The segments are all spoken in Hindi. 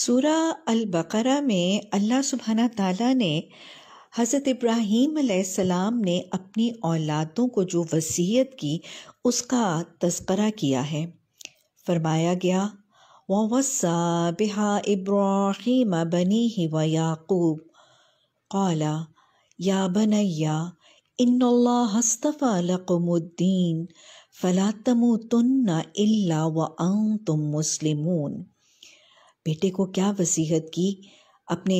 सूरा अल बकरा में अल्लाह सुबहाना ताला ने हज़रत इब्राहीम सलाम ने अपनी औलादों को जो वसीयत की उसका तस्करा किया है फरमाया गया वसा बिहा इब्राहीम बनी ही व याकूब कौला या बनैया इन्ला हस्तफ़ा लकुमुद्दीन फ़ला तमु तुन्ना इल्ला व तुम मुस्लिमून बेटे को क्या वसीहत की अपने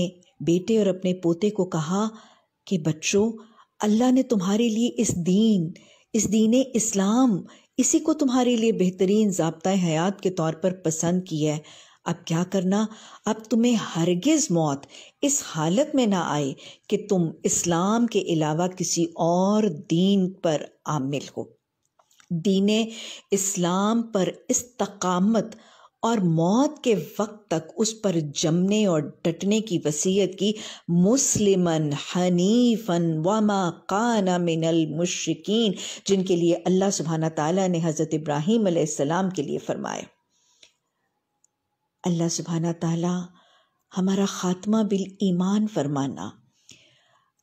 बेटे और अपने पोते को कहा कि बच्चों अल्लाह ने तुम्हारे लिए इस दीन इस दीन इस्लाम इसी को तुम्हारे लिए बेहतरीन जबता हयात के तौर पर पसंद किया है अब क्या करना अब तुम्हें हरगिज़ मौत इस हालत में ना आए कि तुम इस्लाम के अलावा किसी और दीन पर आमिल हो दीन इस्लाम पर इस्तकामत और मौत के वक्त तक उस पर जमने और डटने की वसीयत की मुस्लिमन हनीफन वामा काना मिनल मुश्किन जिनके लिए अल्लाह सुबहाना तला ने हज़रत इब्राहिम सलाम के लिए फरमाया अल्लाह सुबहाना तला हमारा ख़ात्मा बिल ईमान फरमाना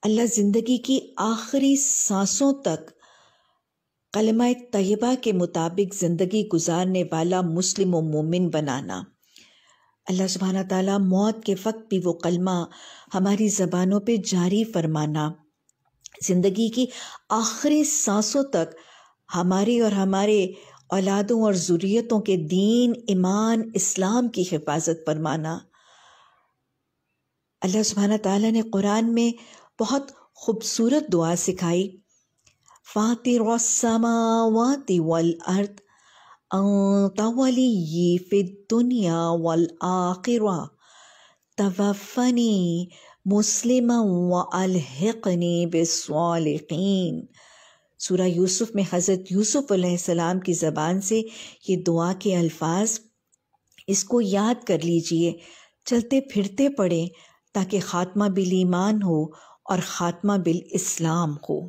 अल्लाह ज़िंदगी की आखिरी सांसों तक कलमा तयबा के मुताबिक ज़िंदगी गुजारने वाला मुस्लिम व मोमिन बनाना अल्लाह सुबहाना ताला मौत के वक्त भी वो कलमा हमारी ज़बानों पे जारी फरमाना ज़िंदगी की आखिरी सांसों तक हमारी और हमारे औलादों और ज़ुरियतों के दीन ईमान इस्लाम की हिफाजत फरमाना अल्लाह सुबहाना ताला ने कुरान में बहुत खूबसूरत दुआ सिखाई فاطر السماوات والأرض أنت ولي في الدنيا والآخرة توفني मुस्लिम वलहनी बिस्वालिकीन सूरह यूसुफ में हज़रत यूसुफ़ सलाम की ज़बान से ये दुआ के अल्फाज इसको याद कर लीजिए चलते फिरते पड़ें ताकि ख़ात्मा बिल ईमान हो और ख़ात्मा बिल इस्लाम हो